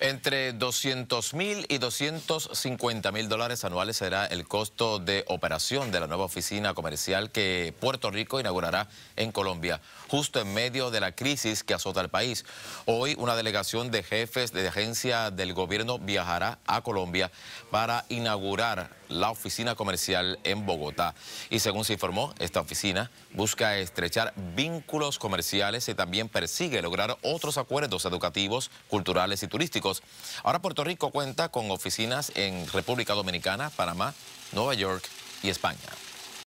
Entre 200 mil y 250 mil dólares anuales será el costo de operación de la nueva oficina comercial que Puerto Rico inaugurará en Colombia, justo en medio de la crisis que azota el país. Hoy una delegación de jefes de agencia del gobierno viajará a Colombia para inaugurar la oficina comercial en Bogotá. Y según se informó, esta oficina busca estrechar vínculos comerciales y también persigue lograr otros acuerdos educativos, culturales y turísticos. Ahora Puerto Rico cuenta con oficinas en República Dominicana, Panamá, Nueva York y España.